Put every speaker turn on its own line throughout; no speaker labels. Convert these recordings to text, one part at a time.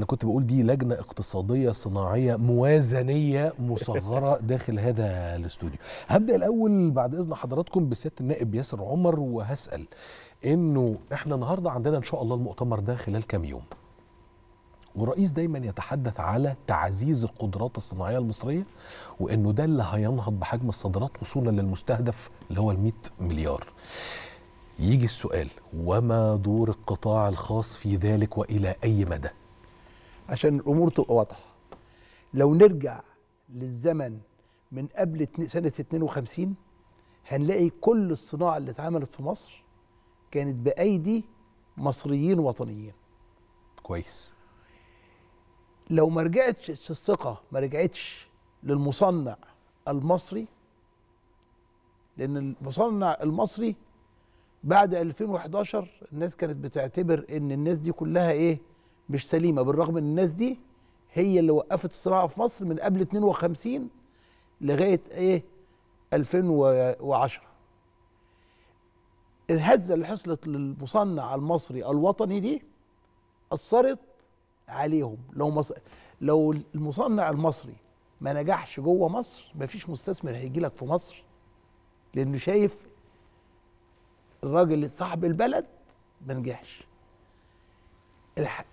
انا كنت بقول دي لجنه اقتصاديه صناعيه موازنيه مصغره داخل هذا الاستوديو هبدا الاول بعد اذن حضراتكم بسياده النائب ياسر عمر وهسال انه احنا النهارده عندنا ان شاء الله المؤتمر ده خلال كام يوم والرئيس دايما يتحدث على تعزيز القدرات الصناعيه المصريه وانه ده اللي هينهض بحجم الصادرات وصولا للمستهدف اللي هو ال 100 مليار يجي السؤال وما دور القطاع الخاص في ذلك والى اي مدى
عشان الامور تبقى واضحه لو نرجع للزمن من قبل سنه 52 هنلاقي كل الصناعه اللي اتعملت في مصر كانت بايدي مصريين وطنيين كويس لو ما رجعتش الثقه ما رجعتش للمصنع المصري لان المصنع المصري بعد 2011 الناس كانت بتعتبر ان الناس دي كلها ايه مش سليمه بالرغم ان الناس دي هي اللي وقفت الصناعه في مصر من قبل 52 لغايه ايه 2010 الهزه اللي حصلت للمصنع المصري الوطني دي اثرت عليهم لو مص... لو المصنع المصري ما نجحش جوه مصر مفيش مستثمر هيجي لك في مصر لانه شايف الراجل صاحب البلد ما نجحش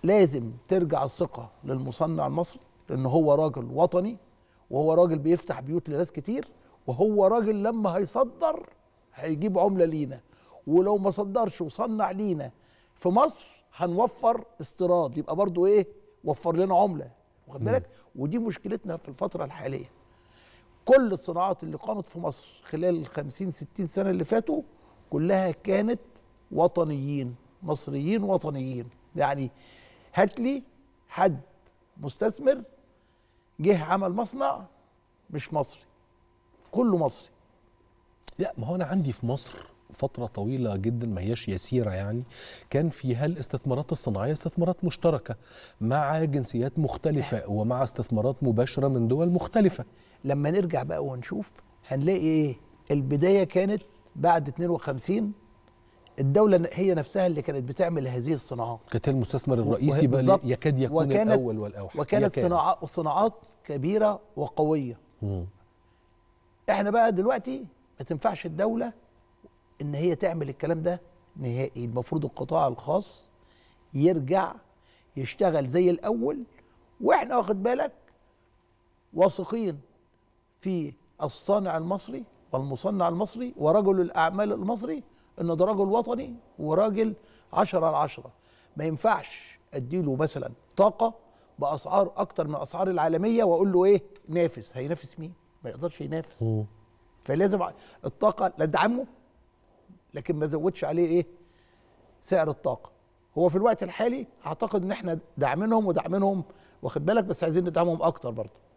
لازم ترجع الثقه للمصنع المصري لان هو راجل وطني وهو راجل بيفتح بيوت لناس كتير وهو راجل لما هيصدر هيجيب عمله لينا ولو ما صدرش وصنع لينا في مصر هنوفر استيراد يبقى برضو ايه وفر لنا عمله واخد بالك ودي مشكلتنا في الفتره الحاليه كل الصناعات اللي قامت في مصر خلال ال 50 60 سنه اللي فاتوا كلها كانت وطنيين مصريين وطنيين يعني هات لي حد مستثمر جه عمل مصنع مش مصري كله مصري لا ما هو انا عندي في مصر فترة طويلة جدا ما
هياش يسيرة يعني كان فيها الاستثمارات الصناعية استثمارات مشتركة مع
جنسيات مختلفة ومع استثمارات مباشرة من دول مختلفة لما نرجع بقى ونشوف هنلاقي ايه البداية كانت بعد 52 الدولة هي نفسها اللي كانت بتعمل هذه الصناعات
كانت المستثمر الرئيسي بقى يكاد يكون وكانت الأول والأوحد وكانت صناعات
صناعات كبيرة وقوية مم. احنا بقى دلوقتي ما تنفعش الدولة ان هي تعمل الكلام ده نهائي المفروض القطاع الخاص يرجع يشتغل زي الأول واحنا واخد بالك واثقين في الصانع المصري والمصنع المصري ورجل الأعمال المصري ان ده راجل وطني وراجل 10 على 10 ما ينفعش اديله مثلا طاقه باسعار اكتر من الاسعار العالميه واقول له ايه نافس هينافس مين ما يقدرش ينافس فلازم الطاقه لا ادعمه لكن ما زودش عليه ايه سعر الطاقه هو في الوقت الحالي اعتقد ان احنا داعمينهم وداعمينهم واخد بالك بس عايزين ندعمهم اكتر برضه